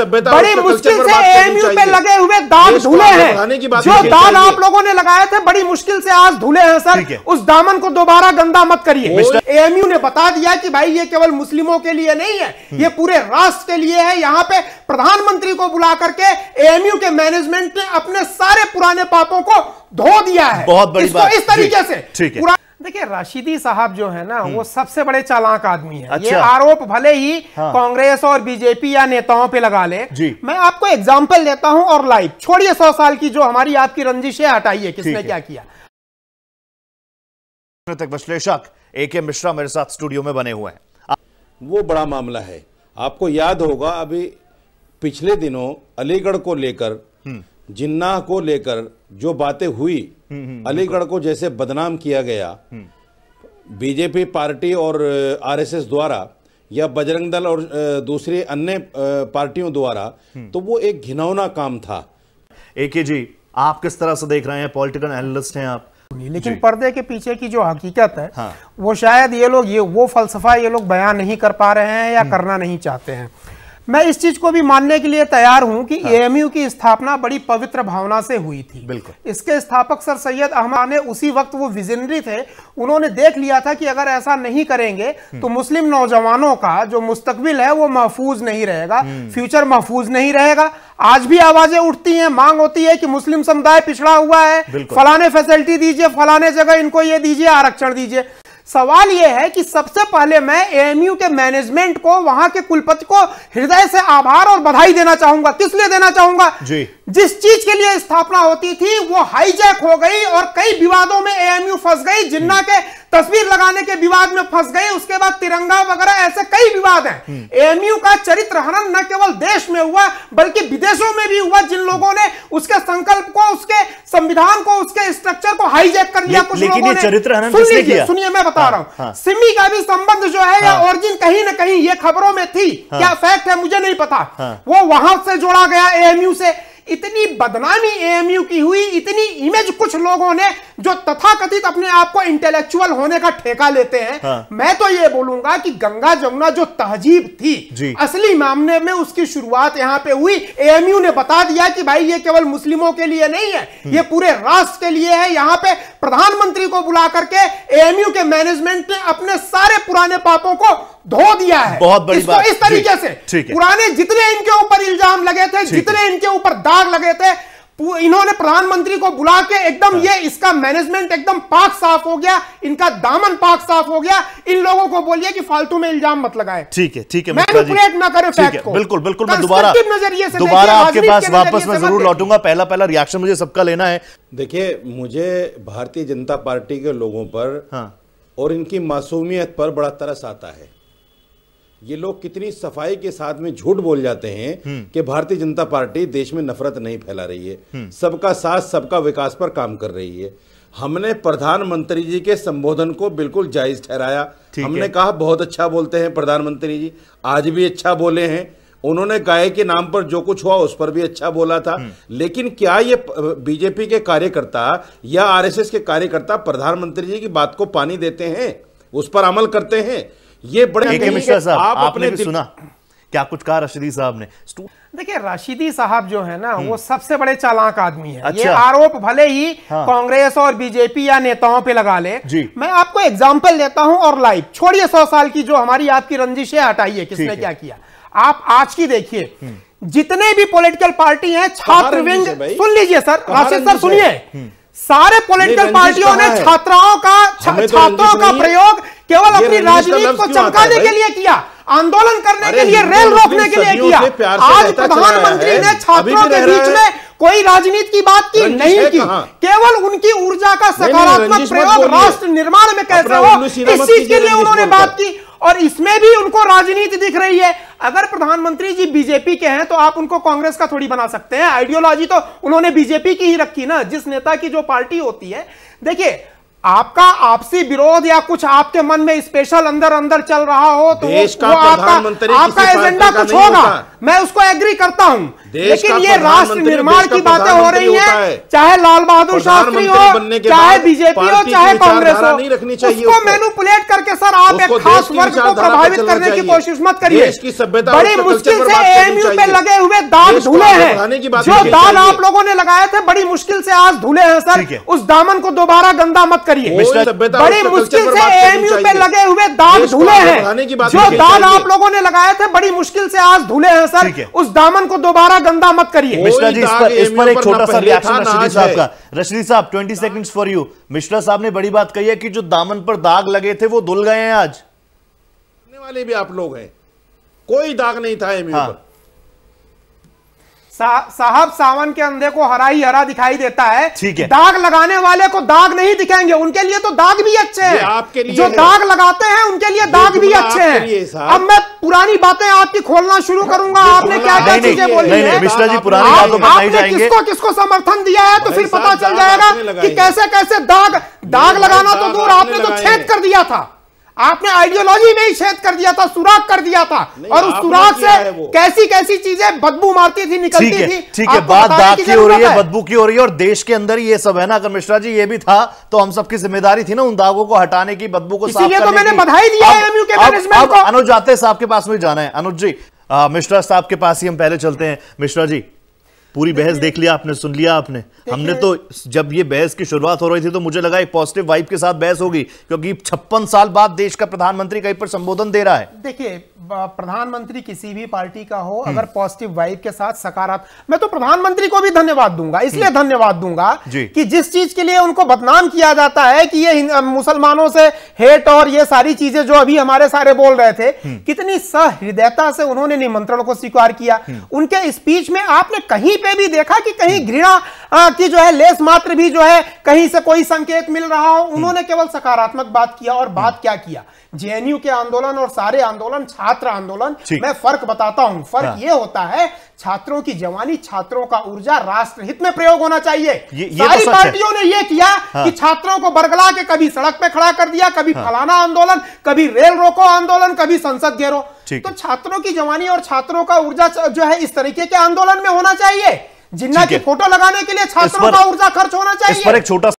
बड़ी मुश्किल से एएमयू पे लगे हुए दाग धुले हैं जो दाग आप लोगों ने लगाए थे बड़ी मुश्किल से आज धुले हैं सर उस दामन को दोबारा गंदा मत करिए एएमयू ने बता दिया कि भाई ये केवल मुस्लिमों के लिए नहीं है हम्म। ये पूरे राष्ट्र के लिए है यहाँ पे प्रधानमंत्री को बुला करके एएमयू के मैनेजमेंट ने अपने सारे पुराने पापों को धो दिया है बहुत बड़ी इस तरीके से देखिए राशिदी साहब जो है ना वो हम्म। सबसे बड़े चालाक आदमी है अच्छा। ये आरोप भले ही हाँ। कांग्रेस और बीजेपी या नेताओं पे लगा ले मैं आपको एग्जाम्पल देता हूं और लाइव छोड़िए सौ साल की जो हमारी आपकी रंजिश है हटाइए किसने क्या किया विश्लेषक ए के मिश्रा मेरे साथ स्टूडियो में बने हुए हैं वो बड़ा मामला है आपको याद होगा अभी पिछले दिनों अलीगढ़ को लेकर हम्म। जिन्ना को लेकर जो बातें हुई हम्म, हम्म, अलीगढ़ को जैसे बदनाम किया गया हम्म। बीजेपी पार्टी और आरएसएस द्वारा या बजरंग दल और दूसरी अन्य पार्टियों द्वारा तो वो एक घिनौना काम था एके जी आप किस तरह से देख रहे हैं पॉलिटिकल एनालिस्ट हैं आप लेकिन पर्दे के पीछे की जो हकीकत है हाँ। वो शायद ये लोग ये वो फलसफा ये लोग बयान नहीं कर पा रहे हैं या करना नहीं चाहते हैं मैं इस चीज को भी मानने के लिए तैयार हूं कि एएमयू हाँ। की स्थापना बड़ी पवित्र भावना से हुई थी बिल्कुल इसके स्थापक सर सैयद अहमद ने उसी वक्त वो विजनरी थे उन्होंने देख लिया था कि अगर ऐसा नहीं करेंगे हम्म। तो मुस्लिम नौजवानों का जो मुस्तकबिल है वो महफूज नहीं रहेगा हम्म। फ्यूचर महफूज नहीं रहेगा आज भी आवाजें उठती हैं मांग होती है कि मुस्लिम समुदाय पिछड़ा हुआ है फलाने फैसिलिटी दीजिए फलाने जगह इनको ये दीजिए आरक्षण दीजिए सवाल यह है कि सबसे पहले मैं एएमयू के मैनेजमेंट को वहां के कुलपति को हृदय से आभार और बधाई देना चाहूंगा किस लिए देना चाहूंगा जी जिस चीज के लिए स्थापना होती थी वो हाईजैक हो गई और कई विवादों में एएमयू फंस गई जिन्ना के तस्वीर लगाने के विवाद में फंस गए उसके बाद तिरंगा वगैरह ऐसे कई विवाद हैं हम्म। एएमयू का चरित्र हनन न केवल देश में हुआ बल्कि विदेशों में भी हुआ जिन लोगों ने उसके संकल्प को उसके संविधान को उसके स्ट्रक्चर को हाईजेक कर लिया कुछ लोगों ने चरित्र हनन सुनिए मैं बता हाँ, रहा हूँ हाँ। सिमी का भी संबंध जो है या ओरिजिन हाँ। कहीं ना कहीं ये खबरों में थी क्या फैक्ट है मुझे नहीं पता वो वहां से जोड़ा गया एएमयू से इतनी बदनामी एएमयू की हुई इतनी इमेज कुछ लोगों ने जो तथाकथित अपने आप को इंटेलेक्चुअल होने का ठेका लेते हैं हाँ। मैं तो ये बोलूंगा कि गंगा जमुना जो तहजीब थी असली मामले में उसकी शुरुआत यहाँ पे हुई एएमयू ने बता दिया कि भाई ये केवल मुस्लिमों के लिए नहीं है हम्म। ये पूरे राष्ट्र के लिए है यहाँ पे प्रधानमंत्री को बुला करके एएमयू के मैनेजमेंट ने अपने सारे पुराने पापों को धो दिया है बहुत बड़ी बात इस तरीके से पुराने जितने इनके ऊपर इल्जाम लगे थे जितने इनके ऊपर दाग लगे थे इन्होंने प्रधानमंत्री को बुला के एकदम हाँ। ये इसका मैनेजमेंट एकदम पाक साफ हो गया इनका दामन पाक साफ हो गया इन लोगों को बोलिए कि फालतू में इल्जाम मत लगाए ठीक है ठीक है ना करें फैक्ट को बिल्कुल बिल्कुल मैं दोबारा नजरिए दोबारा आपके पास वापस मैं जरूर लौटूंगा पहला पहला रिएक्शन मुझे सबका लेना है देखिए मुझे भारतीय जनता पार्टी के लोगों पर हाँ। और इनकी मासूमियत पर बड़ा तरस आता है ये लोग कितनी सफाई के साथ में झूठ बोल जाते हैं हम्म। कि भारतीय जनता पार्टी देश में नफरत नहीं फैला रही है हम्म। सबका साथ सबका विकास पर काम कर रही है हमने प्रधानमंत्री जी के संबोधन को बिल्कुल जायज ठहराया हमने कहा बहुत अच्छा बोलते हैं प्रधानमंत्री जी आज भी अच्छा बोले हैं उन्होंने गाय के नाम पर जो कुछ हुआ उस पर भी अच्छा बोला था हम्म। लेकिन क्या ये बीजेपी के कार्यकर्ता या आरएसएस के कार्यकर्ता प्रधानमंत्री जी की बात को पानी देते हैं उस पर अमल करते हैं ये बड़े के मिश्रा साहब आप आपने भी सुना क्या कुछ कहा रशीदी साहब ने देखिए राशिदी साहब जो है ना हम्म। वो सबसे बड़े चालाक आदमी है अच्छा। ये आरोप भले ही हाँ। कांग्रेस और बीजेपी या नेताओं पे लगा ले मैं आपको एग्जाम्पल देता हूं और लाइव छोड़िए सौ साल की जो हमारी आपकी रंजिश है हटाइए किसने क्या किया आप आज की देखिए हम्म। जितने भी पॉलिटिकल पार्टी हैं छात्र विंग सुन लीजिए सर राशिद सर सुनिए हम्म। सारे पॉलिटिकल पार्टियों ने छात्राओं का तो छात्रों का प्रयोग केवल अपनी तो राजनीति को चमकाने के लिए किया आंदोलन करने के लिए रेल रोकने के लिए किया आज प्रधानमंत्री ने छात्रों के बीच में कोई राजनीति की बात की नहीं की केवल उनकी ऊर्जा का सकारात्मक प्रयोग राष्ट्र निर्माण में कैसे हो इस चीज के लिए उन्होंने बात की और इसमें भी उनको राजनीति दिख रही है अगर प्रधानमंत्री जी बीजेपी के हैं तो आप उनको कांग्रेस का थोड़ी बना सकते हैं आइडियोलॉजी तो उन्होंने बीजेपी की ही रखी ना जिस नेता की जो पार्टी होती है देखिए आपका आपसी विरोध या कुछ आपके मन में स्पेशल अंदर अंदर चल रहा हो तो देश का वो आपका, आपका एजेंडा कुछ होगा मैं उसको एग्री करता हूं लेकिन ये राष्ट्र निर्माण की बातें हो रही है चाहे लाल बहादुर शास्त्री हो चाहे बीजेपी हो चाहे कांग्रेस हो रखनी चाहिए उसको मैनुपुलेट करके सर आप एक खास वर्ग को प्रभावित करने की कोशिश मत करिए बड़ी मुश्किल से एएमयू पे लगे हुए दाग धुले हैं जो दाग आप लोगों ने लगाए थे बड़ी मुश्किल से आज धुले हैं सर उस दामन को दोबारा गंदा मत करिए बड़ी मुश्किल से एएमयू पे लगे हुए दाग धुले हैं जो दाग आप लोगों ने लगाए थे बड़ी मुश्किल से आज धुले हैं सर उस दामन को दोबारा गंदा मत करिए मिश्रा जी इस पर इस पर एक छोटा सा रिएक्शन रशीदी साहब का रशीदी साहब 20 सेकंड्स फॉर यू मिश्रा साहब ने बड़ी बात कही है कि जो दामन पर दाग लगे थे वो धुल गए हैं आज वाले भी आप लोग हैं कोई दाग नहीं था एमयू हाँ। पर साहब सावन के अंधे को हरा ही हरा दिखाई देता है ठीक है दाग लगाने वाले को दाग नहीं दिखेंगे उनके लिए तो दाग भी अच्छे हैं आपके लिए जो दाग लगाते हैं उनके लिए दाग भी अच्छे हैं अब मैं पुरानी बातें आपकी खोलना शुरू करूंगा आपने क्या क्या चीजें बोली है मिश्रा जी पुरानी आपने किसको किसको समर्थन दिया है तो फिर पता चल जाएगा कि कैसे कैसे दाग दाग लगाना तो दूर आपने तो छेद कर दिया था आपने आइडियोलॉजी में ही छेद कर दिया था सुराग कर दिया था और उस सुराग से कैसी कैसी चीजें बदबू मारती थी निकलती थी ठीक है बात दाग की हो रही है बदबू की हो रही है और देश के अंदर ही ये सब है ना अगर मिश्रा जी ये भी था तो हम सबकी जिम्मेदारी थी ना उन दागों को हटाने की बदबू को इसीलिए तो मैंने बधाई दी है अनुज आते साहब के पास में जाना है अनुज जी मिश्रा साहब के पास ही हम पहले चलते हैं मिश्रा जी पूरी बहस देख लिया आपने सुन लिया आपने हमने तो जब ये बहस की शुरुआत हो रही थी तो मुझे लगा एक पॉजिटिव वाइब के साथ बहस होगी क्योंकि छप्पन साल बाद देश का प्रधानमंत्री कहीं पर संबोधन दे रहा है देखिए प्रधानमंत्री किसी भी पार्टी का हो हम्म। अगर पॉजिटिव वाइब के साथ सकारात्मक मैं तो प्रधानमंत्री को भी धन्यवाद दूंगा इसलिए हम्म। धन्यवाद दूंगा कि जिस चीज के लिए उनको बदनाम किया जाता है कि ये मुसलमानों से हेट और ये सारी चीजें जो अभी हमारे सारे बोल रहे थे हम्म। कितनी सहृदयता से उन्होंने निमंत्रण को स्वीकार किया उनके स्पीच में आपने कहीं पे भी देखा कि कहीं घृणा की जो है लेस मात्र भी जो है कहीं से कोई संकेत मिल रहा हो उन्होंने केवल सकारात्मक बात किया और बात क्या किया जेएनयू के आंदोलन और सारे आंदोलन छात्र आंदोलन मैं फर्क बताता हूं फर्क हाँ। यह होता है छात्रों की जवानी छात्रों का ऊर्जा राष्ट्र हित में प्रयोग होना चाहिए ये, ये तो पार्टियों ने यह किया हाँ। कि छात्रों को बरगला के कभी सड़क पे खड़ा कर दिया कभी हाँ। फलाना आंदोलन कभी रेल रोको आंदोलन कभी संसद घेरो तो छात्रों की जवानी और छात्रों का ऊर्जा जो है इस तरीके के आंदोलन में होना चाहिए जिन्ना की फोटो लगाने के लिए छात्रों का ऊर्जा खर्च होना चाहिए एक छोटा